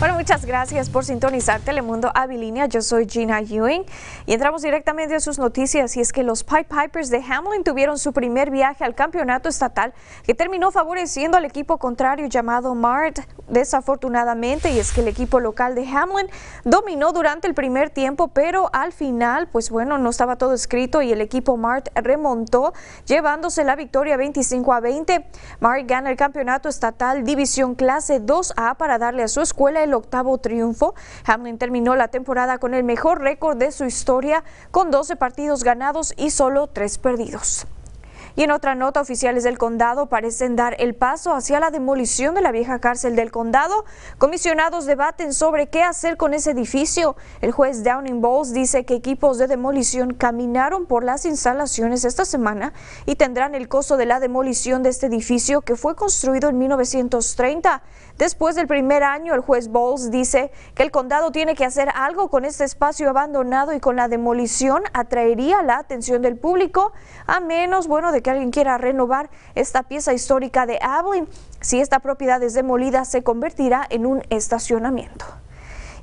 Bueno, muchas gracias por sintonizar Telemundo Avilínea. Yo soy Gina Ewing y entramos directamente a sus noticias. Y es que los Pipe Pipers de Hamlin tuvieron su primer viaje al campeonato estatal que terminó favoreciendo al equipo contrario llamado Mart. Desafortunadamente, y es que el equipo local de Hamlin dominó durante el primer tiempo, pero al final, pues bueno, no estaba todo escrito y el equipo Mart remontó, llevándose la victoria 25 a 20. Mart gana el campeonato estatal División Clase 2A para darle a su escuela el octavo triunfo. Hamlin terminó la temporada con el mejor récord de su historia, con 12 partidos ganados y solo 3 perdidos. Y en otra nota, oficiales del condado parecen dar el paso hacia la demolición de la vieja cárcel del condado. Comisionados debaten sobre qué hacer con ese edificio. El juez Downing Bowles dice que equipos de demolición caminaron por las instalaciones esta semana y tendrán el costo de la demolición de este edificio que fue construido en 1930. Después del primer año, el juez Bowles dice que el condado tiene que hacer algo con este espacio abandonado y con la demolición atraería la atención del público, a menos, bueno, de que alguien quiera renovar esta pieza histórica de Abilene. Si esta propiedad es demolida, se convertirá en un estacionamiento.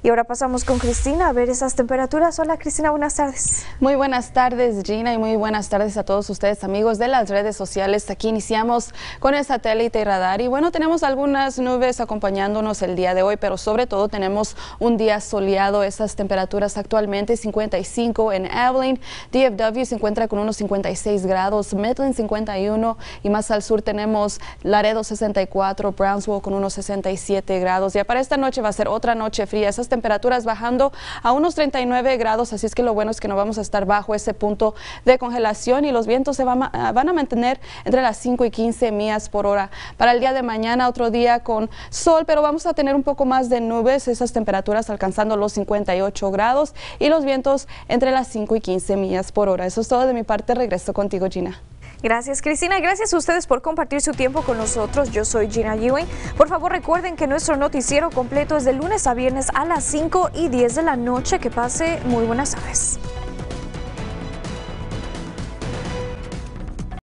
Y ahora pasamos con Cristina a ver esas temperaturas. Hola Cristina, buenas tardes. Muy buenas tardes Gina y muy buenas tardes a todos ustedes amigos de las redes sociales. Aquí iniciamos con el satélite y radar y bueno, tenemos algunas nubes acompañándonos el día de hoy, pero sobre todo tenemos un día soleado. Esas temperaturas actualmente 55 en Abilene, DFW se encuentra con unos 56 grados, Midland 51 y más al sur tenemos Laredo 64, Brownsville con unos 67 grados. Ya para esta noche va a ser otra noche fría temperaturas bajando a unos 39 grados, así es que lo bueno es que no vamos a estar bajo ese punto de congelación y los vientos se van a, ah, van a mantener entre las 5 y 15 millas por hora. Para el día de mañana, otro día con sol, pero vamos a tener un poco más de nubes, esas temperaturas alcanzando los 58 grados y los vientos entre las 5 y 15 millas por hora. Eso es todo de mi parte, regreso contigo Gina. Gracias Cristina, gracias a ustedes por compartir su tiempo con nosotros. Yo soy Gina Ewing. Por favor recuerden que nuestro noticiero completo es de lunes a viernes a las 5 y 10 de la noche. Que pase muy buenas tardes.